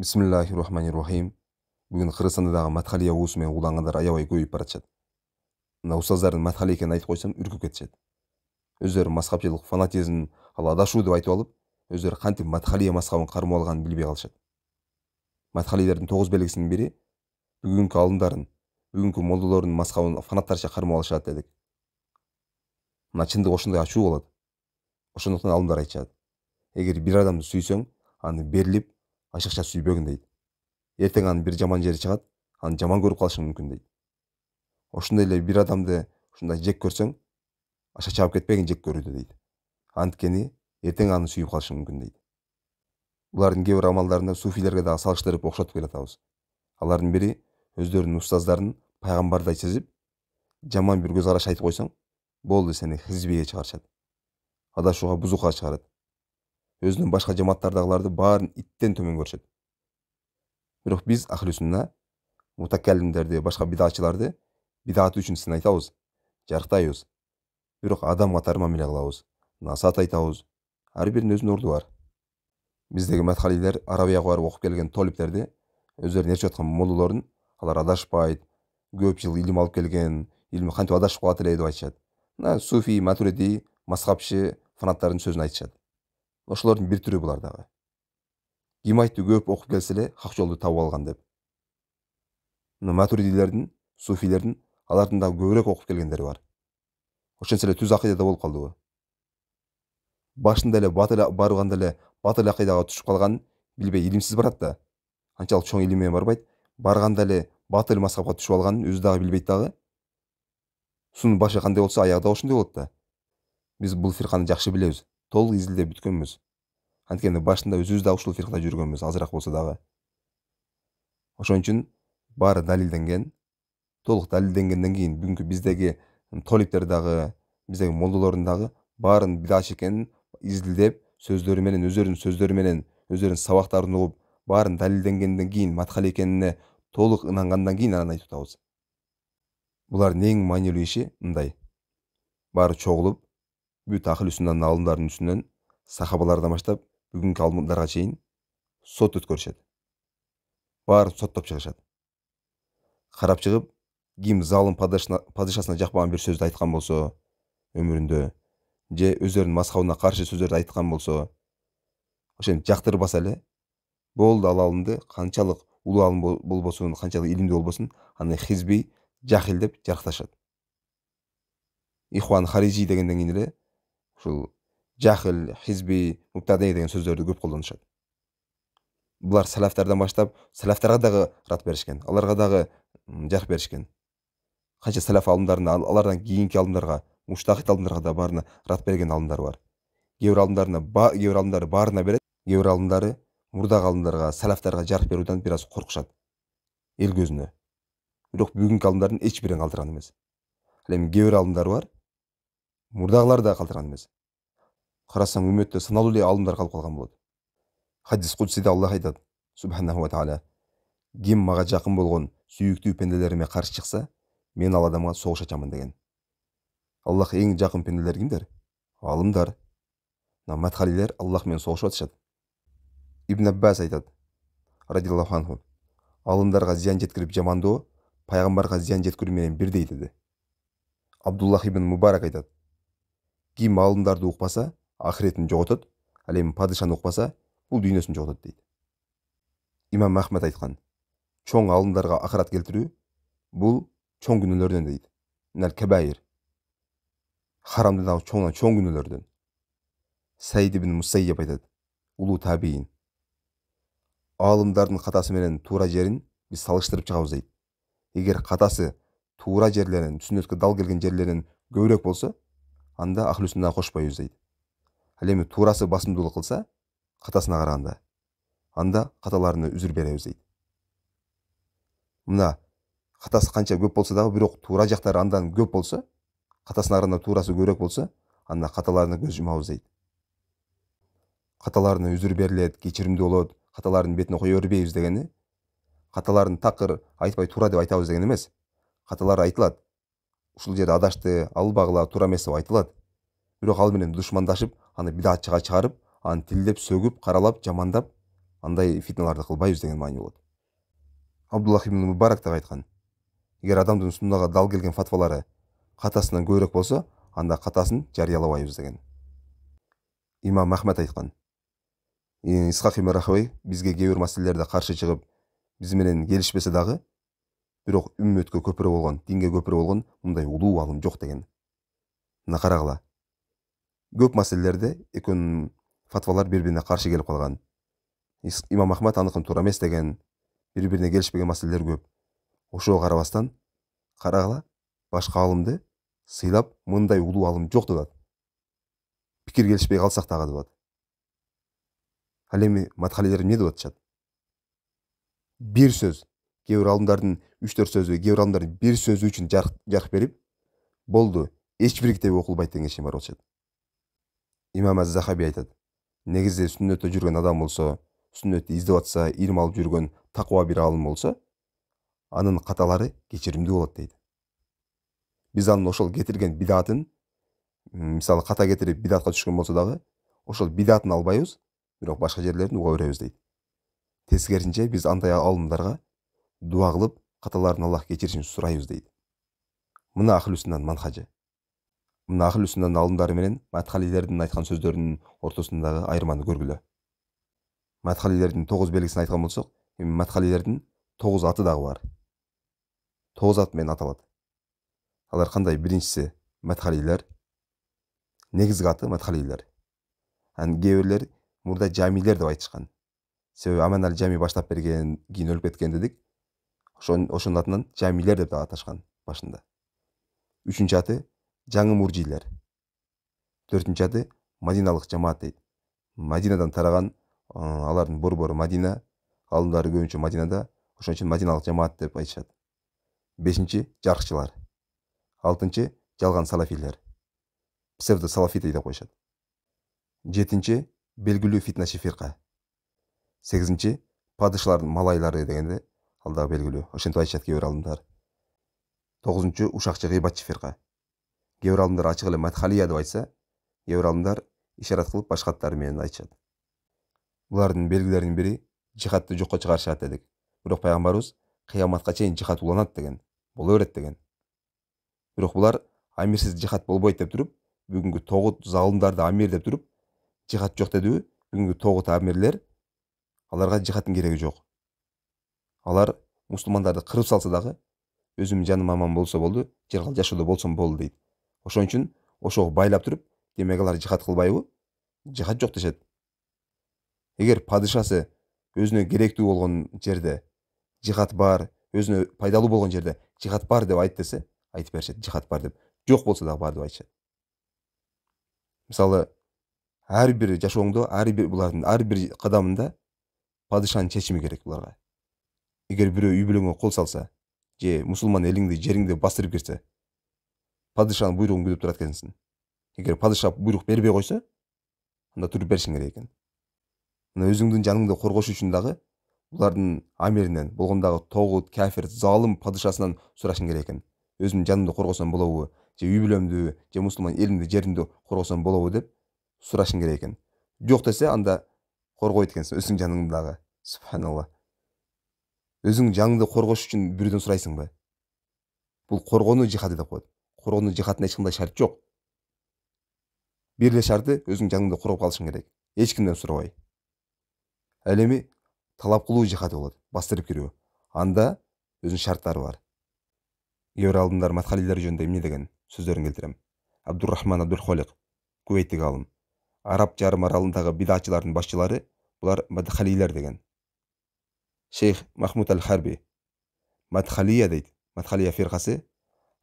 бисмиллахи рахмани рахим бүгін қырғызстандағы матхалия уысымен уланғандар аябай көбейіп бара жатады мына ұстаздардың матхали екенін айтып қойсам үркіп кетіседі өздері мазхабшылық фанатизм ал адашу деп айтып алып өздері қантип матхалия мазхабын қармап алғанын білбей қалышады матхалилердің тоғыз белгісінің бірі бүгінгі ғалымдарын бүгінгі молдалардың мазхабын фанаттарша қармап алышады дедік мына шындық осындай ашу болады ошондуктан ғалымдар жатады эгер бир адамды сүйсең аны беріліп, ашыкча сүйбөгүн дейт эртең анын бир жаман жери чыгат аны жаман көрүп калышың мүмкүн дейт ошондой эле бир адамды ушундай жек көрсөң аша чаап кетпегин жек көрүүдө дейт анткени эртең аны сүйүп калышың мүмкүн дейт булардын кээ бир амалдарына суфилерге дагы салыштырып окшотуп атабыз алардын бири өздөрүнүн устаздарын пайгамбардай сезип жаман бир көз караш айтып койсоң болду сени хизбиге чыгарышат адашууга бузукка чыгарат өзүнүн башка жамааттардагыларды баарын иттен төмөн көрүшөт бирок биз ахли сунна мутакалимдерди башка бидаатчыларды бидааты үчүн сын айтабыз жарыктайбыз бирок адам катары мамиле кылабыз насаат айтабыз ар биринин өзүнүн орду бар биздеги мадхалилер арабияга барып окуп келген толиптерди өздөрүн ээрчип аткан молдолорун алар адашпайт көп жыл илим алып келген илими кантип адашып калат эле деп айтышат мына суфий матуриди масхабчы фанаттардын сөзүн айтышат ошолордун бир түрү булар дагы ким айтты көп окуп келсе эле хак жолду табып алган деп мына матуридилердин суфилердин алардын дагы көбүрөөк окуп келгендери бар ошентсе эле түз акыйдада болуп калдыбы башында эле батыл барганда эле батыл акыйдага түшүп калган билбей илимсиз барат да анчалык чоң илим менен барбайт барганда эле батыл мазхабка түшүп алганын өзү дагы билбейт дагы сунун башы кандай болсо аягы да ошондой болот да биз бул фирканы жакшы билебиз толық изилдеп бүткөнбүз анткени башында өзүбүз дагы ушул фиркада жүргөнбүз азыраак болсо дагы ошон үчүн баары далилденген толук далилденгенден кийин бүгүнкү биздеги толиптер дагы биздеги молдолордун дагы баарын экенин изилдеп сөздөрү менен өздөрүнүн сөздөрү менен өздөрүнүн сабактарын угуп баарын далилденгенден кийин маткали экенине толук ынангандан кийин анан айтып атабыз булардын эң маанилүү иши мындай баары чогулуп бүт ақыл үсіннан аалымдардын үстүнөн сахабалардан баштап бүгүнкү алымдарга чейин сот өткөрүшөт баарын соттоп чыгышат карап чыгып ким залым падышасына жакпаган бир сөздү айткан болсо өмүрүндө же өздөрүнүн мазхабына каршы сөздөрдү айткан болсо ошентип жактырбаса эле болду ал алымды канчалык улуу алым болбосун канчалык илимдүү болбосун аны хизби жахил деп жарыкташат ихван харижи дегенден кийин эле ушул жахил хизби муптадей деген сөздөрдү көп колдонушат булар салафтардан баштап салафтарга дагы рат беришкен аларга дагы жарк беришкен канча салаф алымдарына алардан кийинки алымдарга муштахит алымдарга да баарына рат берген алымдар бар кээ бир алымдарына кээ бир алымдары баарына берет кээ бир алымдары мурдагы алымдарга салафтарга жарк берүүдөн бир аз коркушат эл көзүнө бирок бүгүнкү алымдардын эч бирин калтырган эмес ал эми кээ бир алымдар бар мурдагылар да калтырган эмес карасаң үммөттө саналуу эле алымдар калып калган болот хадис кудсиде аллах айтат субханаху тааля ким мага жакын болгон сүйүктүү пенделериме каршы чыкса мен ал адамга согуш ачамын деген аллах эң жакын пенделер кимдер алымдар матхалилер аллах менен согушуп атышат ибн аббас айтат радиаллаху анху алымдарга зыян жеткирип жамандоо пайгамбарга зыян жеткирүү менен бирдей деди абдуллах ибн мубарак айтат ким малындарды ұқпаса ақыретін жоғалтады ал эми падышаны ұқпаса бұл дүйнөсүн жоғалтады дейді имам ахмад айтқан чоң алындарға ақырат келтіру бұл чоң күнөөлөрдөн дейді харамды кабаир харамдан чоңнан чоң күнөөлөрдөн саид ибн мусайяб айтады ұлу табиин аалымдардын қатасы менен тура жерін біз салыштырып чыгабыз дейді егер қатасы туура жерлерин сүннөткө дал келген жерлерин көбүрөөк болсо анда ахлю сүннаға дейді ал эми турасы басымдуулук қылса қатасына қарағанда анда каталарына үзір беребиз дейді мына қатасы қанша көп болса дагы бирок тура жақтары андан көп болса катасына караганда турасы көбүрөөк болса анда каталарына көз жумабыз дейді каталарына үзір берилет кешірімді болады қаталарын бетине кое бербейбиз дегені қаталарын тақыр айтпай тура деп айтамыз деген емес қаталар айтылат ушул жерде адашты албагыла туура эмес деп айтылат бирок ал менен душмандашып аны бидаатчыга чыгарып аны тилдеп сөгүп каралап жамандап андай фитналарды кылбайбыз деген маани болот абдуллах ибн мубарак дагы айткан эгер адамдын суннага дал келген фатвалары катасынан көбүрөөк болсо анда катасын жарыялабайбыз деген имам ахмад айткан исхак ибн бізге бизге кээ бир маселелерде каршы чыгып биз менен келишпесе дагы бирок үммөткө көпүрө болгон динге көпүрө болгон мындай улуу алым жок деген мына карагыла көп маселелерде экөөнүн фатвалар бири бирине каршы келип калган имам ахмад аныкын туура эмес деген бири бирине келишпеген маселелер көп ошого карабастан карагыла башка алымды сыйлап мындай улуу алым жок деп атат пикир келишпей калсак дагы деп атат ал эми матхалилер эмне деп атышат бир сөз кейбір ғалымдардың үш төрт сөзі кейбір ғалымдардың бір сөзі үшін жарық, жарық беріп болды ешбір кітеп оқылбайды деген шешім бар болушы имам әз захаби айтады негізі сүннетте жүрген адам болса сүннетті іздеп жатса ілім алып жүрген тақуа бір ғалым болса анын қаталары кешірімді болады дейді біз анын ошол кетирген бидаатын мисалы ката кетирип бидаатка түшкөн болсо дагы ошол бидаатын албайбыз бирок башка жерлерин уга беребиз дейт тескерисинче биз андай аалымдарга дуа қылып қаталарын аллах кешірсін сұраймыз дейді мына ахлюсуннан манхажы мына ахлюсуннан алымдары менен мәтхалилердің айтқан сөздерінің ортасындағы айырманы көргілі мәтхалилердің тоғыз белгісін айтқан болсақ мәтхалилердің тоғыз аты дағы бар тоғыз атымен аталады алар қандай біріншісі мәтхалилер негізгі аты мәтхалилер кейбіреулер мурда жамилер деп айтышқан себебі аман әл жами баштап берген кейін өліп кеткен дедік ошонун атынан жамилер деп дагы аташкан башында үчүнчү аты жаңы муржилер төртүнчү аты мадиналык жамаат дейт мадинадан тараган алардын борбору мадина алымдары көбүнчө мадинада ошон үчүн мадиналык жамаат деп айтышат бешинчи жарыкчылар алтынчы жалган салафилер псевдо салафиты деп коюшат жетинчи белгилүү фитначы фирка сегизинчи падышалардын малайлары дегенде алдағы белгілі ошентип айтышат кээ бир алымдар тогузунчу ушакчы гыйбат чифирка кээ бир аалымдар ачык эле матхалия деп айтса кээ бир аалымдар ишарат кылып башка аттары менен айтышат булардын белгилеринин бири жоққа жокко чыгарышат дедик бирок пайгамбарыбыз кыяматка чейин жихад уланат деген боло берет деген бирок булар амирсиз жихад болбойт деп туруп бүгүнкү тогут залымдарды амир деп туруп жихад жок дедиби бүгүнкү тогут амирлер аларга жихаттын кереги жок алар мусулмандарды кырып салса дагы өзүмдүн жаным аман болсо болду жыргал жашоодо болсом болду дейт ошон үчүн ошого байлап туруп демек алар жихад кылбайбы жихад жок дешет эгер падышасы өзүнө керектүү болгон жерде жихад бар өзүнө пайдалуу болгон жерде жихад бар деп айт десе айтып беришет жихад бар деп жок болсо дагы бар деп айтышат мисалы ар бир жашооңдо ар бир булардын ар бир кадамында падышанын чечими керек буларга егер бирөө үй бүлөңө қол салса же мусулман еліңді жеріңді бастырып кирсе падышанын буйругун күтіп турат екенсің егер падыша буйрук бербей қойса анда тұрып беришиң керек екен мына өзүңдүн жаныңды коргош үшін дағы булардын амиринен болғандағы тогут кафир залым падышасынан сұрашың керек екен өзімнің жанымды коргосом болобу же үй бүлөмдү же мусулман элимди жеримди коргосом болобу деп сұрашың керек екен. жоқ десе анда қорғайды екенсің өзүңдүн жаныңды дагы субханалла өзің жаныңды қорғаш үшін біреуден сұрайсың ба бұл қорғану жихады деп қояды қорғану эч ешқандай шарт жоқ берілген шарты өзің жаныңды қорғап қалышың керек ешкімнен сұрамай әлеме талап қылу жихады болады бастырып кіруі анда өзінің шарттары бар бир ғалымдар матхалилер жөнінде не деген сөздерін келтіремін абдурахман абдулхолиқ кувейттік алым. араб жарым аралындағы бидатшылардың басшылары бұлар мадхалилер деген шейх махмуд әл харби матхалия дейді матхалия фирқасы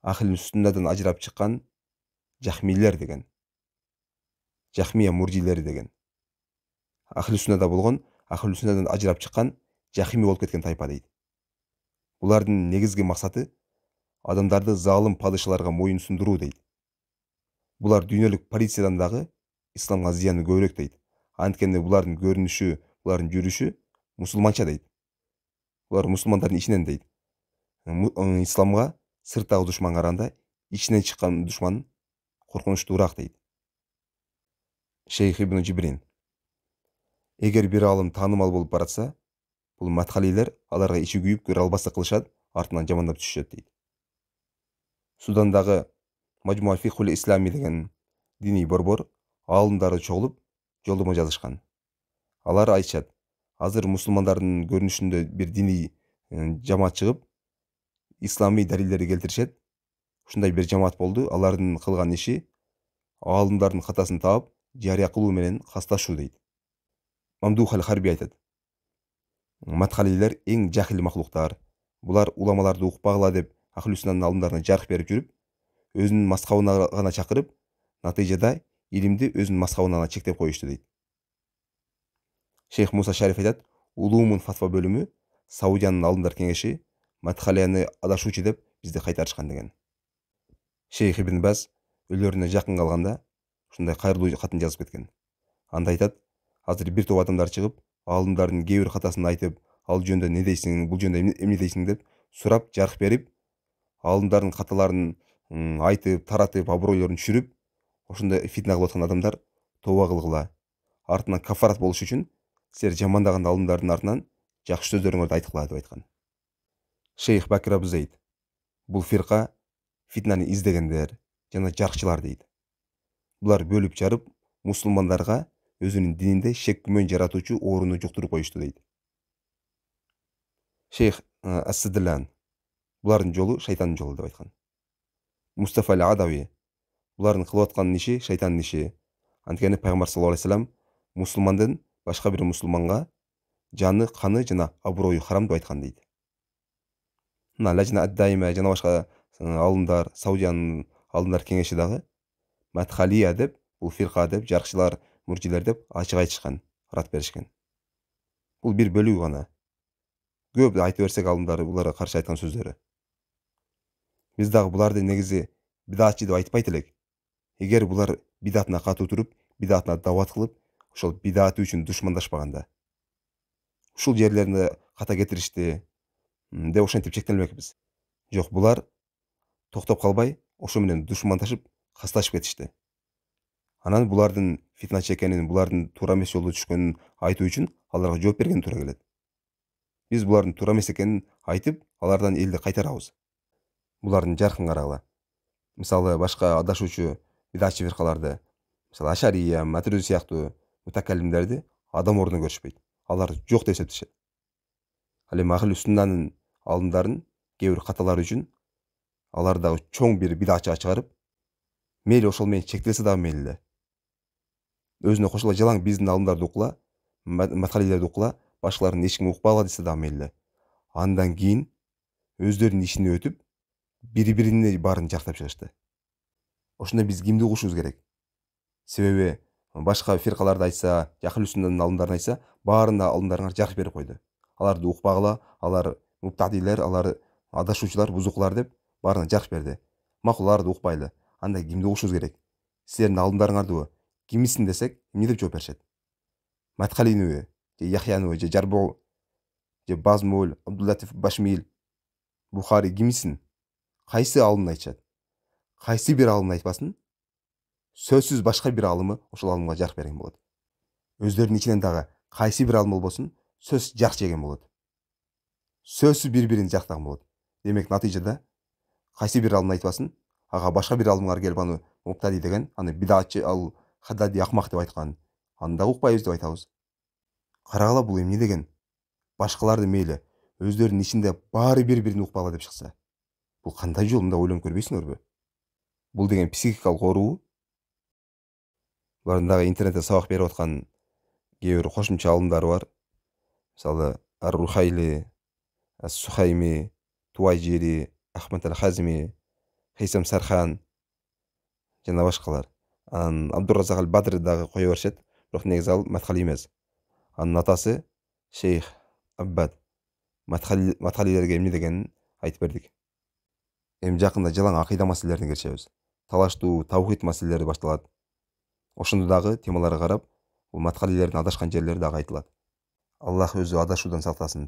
ахли сүннадан ажырап шыққан жахмилер деген жахмия мурджилері деген ахли сүннада болған ахли сүннадан ажырап шыққан жахими болып кеткен тайпа дейді бұлардың негізгі мақсаты адамдарды залым падышаларға мойынсұндыру дейді бұлар дүниелік полициядан дағы исламға зияны көбірек дейді анткені бұлардың көрініші бұлардың жүріші мұсылманша дейді олар мұсылмандардың ішінен дейді исламға сырттағы дұшман қарағанда ішінен шыққан дұшман қорқыныштырақ дейді шейх ибн жибрин егер бір ғалым танымал болып баратса бұл мәтхалилер аларға іші күйіп көр қылышады артынан жамандап түсішеді дейді судандағы фихул ислами деген діни борбор ғалымдары шоғылып жолдама жазышқан алар айтышады азыр мусулмандардын көрүнүшүндө бир диний жамаат чыгып исламий далилдерди келтиришет ушундай бир жамаат болду алардын кылган иши аалымдардын катасын таап жарыя кылуу менен касташуу дейт мамдух аль харби айтат матхалилер эң жахил махлуктар булар уламаларды укпагыла деп ахлюсунанын алдымдарына жарык берип жүрүп өзүнүн мазхабына гана чакырып натыйжада илимди өзүнүн масхабына гана чектеп коюшту дейт шейх муса шариф айтады улумун фатва бөлімі саудияның алдындар кеңеші матхаляны адашучи деп бізді шыққан деген шейх ибн бәз үйлеріне жақын қалғанда шындай қайырлы хатын жазып кеткен анда айтады қазір бір топ адамдар шығып ғалымдардың кейбір хатасын айтып ал жөнінде не дейсің бұл жөнінде эмне дейсің деп сұрап жарық беріп ғалымдардың хаталарын айтып таратып абыройларын түсіріп ошондай фитна кылып аткан адамдар тоба кылгыла артынан кафарат болуш үчүн сіздер жамандаған ғалымдардың артынан жақсы айтып айтқыла деп айтқан шейх бәкір әбузейд бұл фирқа фитнаны іздегендер және жарықшылар дейді бұлар бөліп жарып мұсылмандарға өзінің дінінде шек күмән жаратушы орыны жұқтырып қойышты дейді шейх әсідлән бұлардың жолы шайтанның жолы деп айтқан мустафа әл адауи бұлардың қылып жатқан неше шайтанның неше анткени пайғамбар саллаллаху алейхи вассалам башка бир мусулманга жаны каны жана аброю харам деп айткан дейт мына лажна аддайма жана башка алымдар саудиянын алымдар кеңеши дагы матхалия деп бул фирка деп жаркчылар муржилер деп ачык айтышкан рат беришкен бул бир бөлүгү гана көп айта берсек алымдар буларга каршы айткан сөздөрү биз дагы буларды негизи бидатчы деп айтпайт элек эгер булар бидатына катуу туруп бидатына даават кылып ушул бидааты үчүн душмандашпаганда ушул жерлеринде ката кетиришти деп ошентип чектелмекпиз жок булар токтоп калбай ошо менен душмандашып касташып кетишти анан булардын фитна экенин булардын туура эмес жолдо түшкөнүн айтуу үчүн аларга жооп берген туура келет биз булардын туура эмес экенин айтып алардан элди кайтарабыз булардын жаркын карагыла мисалы башка адашуучу бидачи фиркаларды мисалы ашария матрюзи сыяктуу мутакалимдерди адам ордуна көрүшпөйт алар жок деп эсептешет ал эми ахли суннанын алымдарын кээ бир каталары үчүн алар дагы чоң бир бидача чыгарып мейли ошол менен чектелсе дагы мейли эле өзүнө кошула жалаң биздин алымдарды укула матхалилерди укула башкаларын эч ким укпагыла десе дагы мейли эле андан кийин өздөрүнүн ишине өтүп бири бирине баарын жактап чыгышты ошондо биз кимди угушубуз керек себеби башка фиркаларды айтса же ахлисуннанын алымдарын айтса баарына алымдарына жарык берип койду аларды укпагыла алар муптадилер алар адашуучулар бузукулар деп баарына жарык берди макул аларды укпайлы анда кимди угушубуз керек силердин алымдарыңардыбы кимисиң десек эмне деп жооп беришет маткалинуби же яхянуби же жарбу же базмул абдулатиф башмил бухари кимисиң кайсы алымды айтышат кайсы бир алымды айтпасын сөзсүз башка бир алымы ошол алымга жарк берген болот өздөрүнүн ичинен дагы кайсы бир алым болбосун сөз жарк жеген болот сөзсүз бири бирин жактаган болот демек натыйжада кайсы бир алымды айтпасын ага башка бир алым келип аны муптади деген аны бидаатчы ал хадади акмак деп айткан аны дагы укпайбыз деп айтабыз карагыла бул эмне деген башкаларды мейли өздөрүнүн ичинде баары бири бирин укпагыла деп чыкса бул кандай жол мындай ойлонуп көрбөйсүңөрбү бул деген психикалык оору бұлардың дағы интернетте сабақ беріп отқан кейбір қосымша алымдары бар мысалы ар рухайли әс э, сухайми туайжери ахмад әл хазми хисам сархан башкалар анан абдуразак әл бадрдағы дагы кое беришет бирок негизи ал матхали эмес анын атасы шейх аббад матхалилерге эмне дегенин айтып бердик эми жақында жалаң ақида маселелерине кірісеміз талаштуу таухид маселелери башталат дагы темаларга карап бул кадилердин адашкан жерлери дагы айтылат аллах өзү адашуудан сактасын